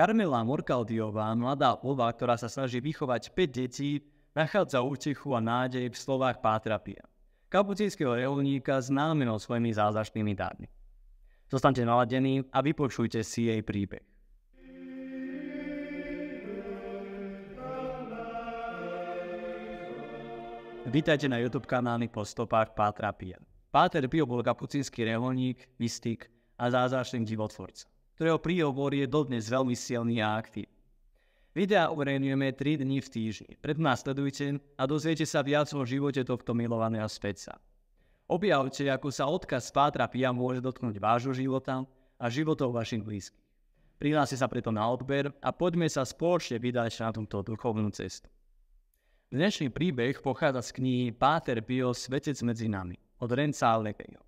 Karmela Morkaldiová, mladá ova, ktorá sa snaží vychovať 5 detí, nachádza útechu a nádej v slovách Pia, Kapucínskeho reholníka známeho svojimi zázračnými dármi. Zostaňte naladení a vypočujte si jej príbeh. Vítajte na YouTube kanáli po stopách Pátra Pia. Páter Pio bol kapucínsky reholník, mystik a zázračný divotvorca ktorého príhovor je dodnes veľmi silný a aktív. Videa uverejňujeme 3 dní v týždni. Pred nás sledujte a dozviete sa viac o živote tohto milovaného speca. Objavte, ako sa odkaz Pátra Pia môže dotknúť vášho života a životov vašich blízkych. Prihláste sa preto na odber a poďme sa spoločne vydať na túto duchovnú cestu. Dnešný príbeh pochádza z knihy Páter Pio Svetec medzi nami od Renca Alekejo.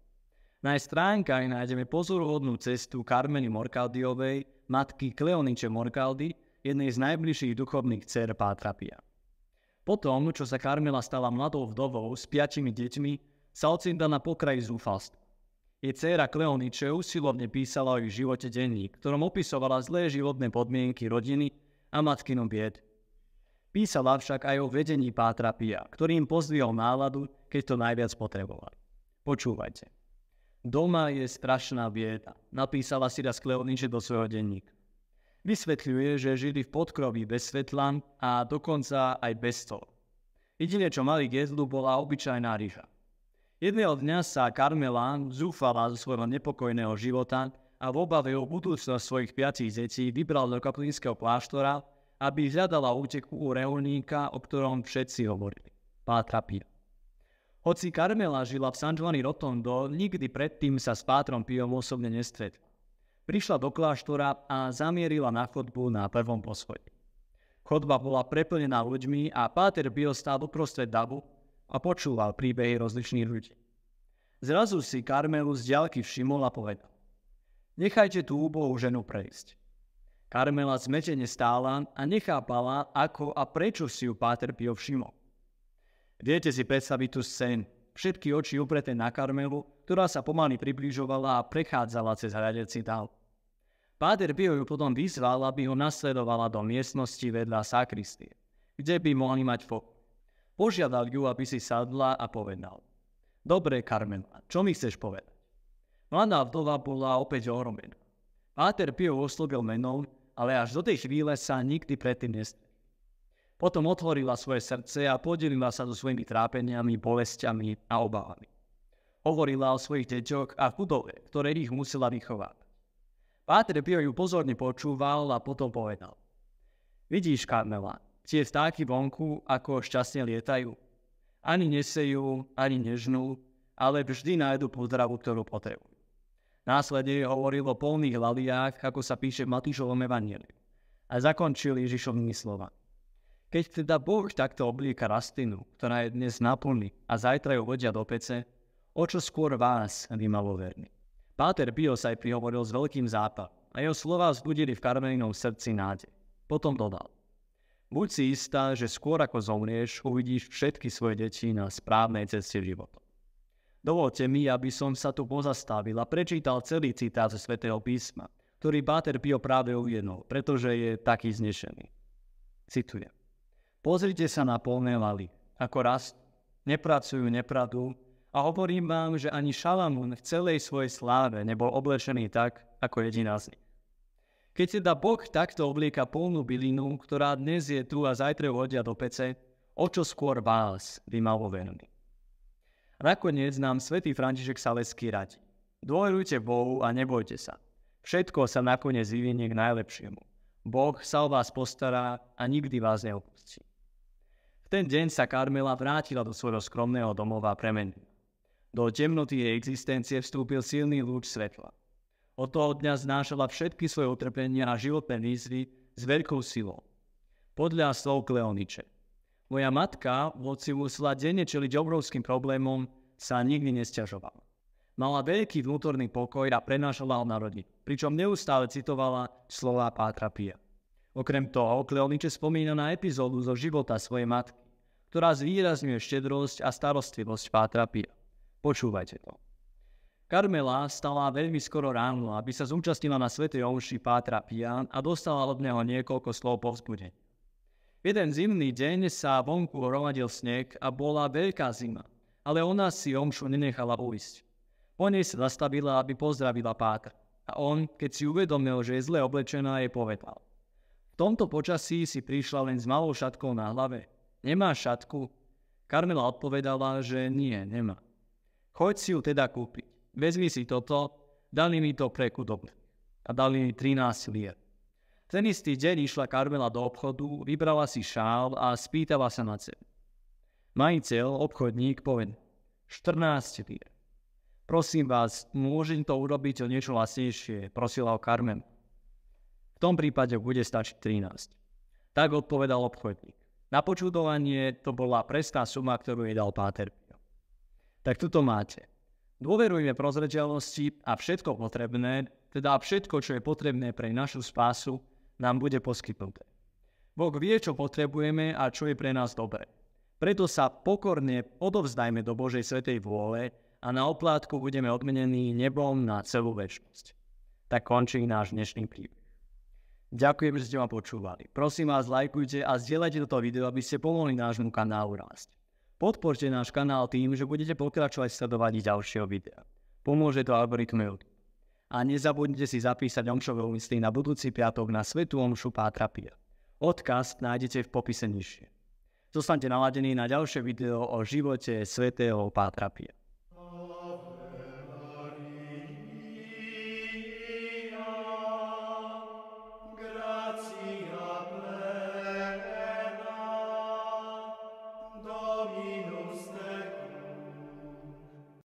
Na jej stránkach nájdeme pozoruhodnú cestu Karmeny Morkaldiovej, matky Kleoniče Morkaldy, jednej z najbližších duchovných dcer Pátrapia. Po tom, čo sa Karmela stala mladou vdovou s piatimi deťmi, sa ocitla na pokraji zúfalstva. Jej dcéra Kleoniče usilovne písala o ich živote denník, ktorom opisovala zlé životné podmienky rodiny a matkinu bied. Písala však aj o vedení Pátrapia, ktorým pozdvihol náladu, keď to najviac potrebovali. Počúvajte. Doma je strašná bieda, napísala si raz Kleoniče do svojho denníka. Vysvetľuje, že žili v podkroví bez svetla a dokonca aj bez stolu. Jedine, čo mali k jedlu, bola obyčajná ryža. Jedného dňa sa Karmela zúfala zo svojho nepokojného života a v obave o budúcnosť svojich piatich detí vybral do kaplínskeho kláštora, aby hľadala úteku u reholníka, o ktorom všetci hovorili. Pátra Pia. Hoci Karmela žila v San Giovanni Rotondo, nikdy predtým sa s Pátrom Pijom osobne nestretla. Prišla do kláštora a zamierila na chodbu na prvom poschodí. Chodba bola preplnená ľuďmi a Páter Pio stál uprostred davu a počúval príbehy rozličných ľudí. Zrazu si Karmelu z ďalky všimol a povedal. Nechajte tú úbohú ženu prejsť. Karmela zmetene stála a nechápala, ako a prečo si ju Páter Pio všimol. Viete si predstaviť tú scén, Všetky oči upreté na Karmelu, ktorá sa pomaly približovala a prechádzala cez hradeci dál. Páter Pio ju potom vyzval, aby ho nasledovala do miestnosti vedľa sakristie, kde by mohli mať pokoj. Požiadal ju, aby si sadla a povedal. Dobre, Karmela, čo mi chceš povedať? Mladá vdova bola opäť ohromená. Páter Pio oslobil menom, ale až do tej chvíle sa nikdy predtým nestal. Potom otvorila svoje srdce a podelila sa so svojimi trápeniami, bolestiami a obavami. Hovorila o svojich deťoch a chudove, ktoré ich musela vychovať. Páter Pio ju pozorne počúval a potom povedal. Vidíš, Karmela, tie vtáky vonku, ako šťastne lietajú. Ani nesejú, ani nežnú, ale vždy nájdu pozdravu, ktorú potrebujú. Následne hovoril o polných laliách, ako sa píše v Matýšovom evanieliu. A zakončil Ježišovými slovami. Keď teda Boh takto oblieka rastlinu, ktorá je dnes naplný a zajtra ju vodia do pece, o čo skôr vás, vy maloverní. Páter Pio sa aj prihovoril s veľkým zápalom a jeho slova vzbudili v Karmelinom srdci nádej. Potom dodal. Buď si istá, že skôr ako zomrieš, uvidíš všetky svoje deti na správnej ceste života. Dovolte mi, aby som sa tu pozastavil a prečítal celý citát zo svätého písma, ktorý Páter Pio práve uviedol, pretože je taký znešený. Citujem. Pozrite sa na plné lali, ako rast, nepracujú, nepradú. A hovorím vám, že ani Šalamún v celej svojej sláve nebol oblečený tak, ako jediná z nich. Keď teda Boh takto oblieka polnú bylinu, ktorá dnes je tu a zajtra ju hodia do pece, o čo skôr vás by mal overný. Nakoniec nám svätý František Saleský radí. Dôverujte Bohu a nebojte sa. Všetko sa nakoniec vyvinie k najlepšiemu. Boh sa o vás postará a nikdy vás neopustí ten deň sa Karmela vrátila do svojho skromného domova premenu. Do temnoty jej existencie vstúpil silný lúč svetla. Od toho dňa znášala všetky svoje utrpenia a životné výzvy s veľkou silou. Podľa slov Kleoniče. Moja matka, voci musela denne čeliť obrovským problémom, sa nikdy nestiažovala. Mala veľký vnútorný pokoj a prenášala ho na rodinu, pričom neustále citovala slova Pátra Pia. Okrem toho, Kleoniče spomína na epizódu zo života svojej matky ktorá zvýrazňuje štedrosť a starostlivosť Pátra Pia. Počúvajte to. Karmela stala veľmi skoro ráno, aby sa zúčastnila na svetej omši Pátra Pia a dostala od neho niekoľko slov povzbudenia. V jeden zimný deň sa vonku hromadil sneh a bola veľká zima, ale ona si omšu nenechala uísť. Po nej sa zastavila, aby pozdravila Pátra. A on, keď si uvedomil, že je zle oblečená, je povedal. V tomto počasí si prišla len s malou šatkou na hlave Nemá šatku? Karmela odpovedala, že nie, nemá. Choď si ju teda kúpiť. Vezmi si toto, dali mi to pre chudobné. A dali mi 13 lier. Ten istý deň išla Karmela do obchodu, vybrala si šál a spýtala sa na cenu. Majiteľ, obchodník, povedal 14 lier. Prosím vás, môžem to urobiť o niečo lasnejšie, prosila o Karmen. V tom prípade bude stačiť 13. Tak odpovedal obchodník. Na počudovanie to bola presná suma, ktorú jej dal Páter Pio. Tak tu to máte. Dôverujme prozreteľnosti a všetko potrebné, teda všetko, čo je potrebné pre našu spásu, nám bude poskytnuté. Boh vie, čo potrebujeme a čo je pre nás dobré. Preto sa pokorne odovzdajme do Božej svetej vôle a na oplátku budeme odmenení nebom na celú väčnosť. Tak končí náš dnešný príbeh. Ďakujem, že ste ma počúvali. Prosím vás, lajkujte a zdieľajte toto video, aby ste pomohli nášmu kanálu rásť. Podporte náš kanál tým, že budete pokračovať v sledovaní ďalšieho videa. Pomôže to algoritmu YouTube. A nezabudnite si zapísať omšové listy na budúci piatok na Svetu Omšu Pátra Pia. Odkaz nájdete v popise nižšie. Zostaňte naladení na ďalšie video o živote svätého Pátra Pia.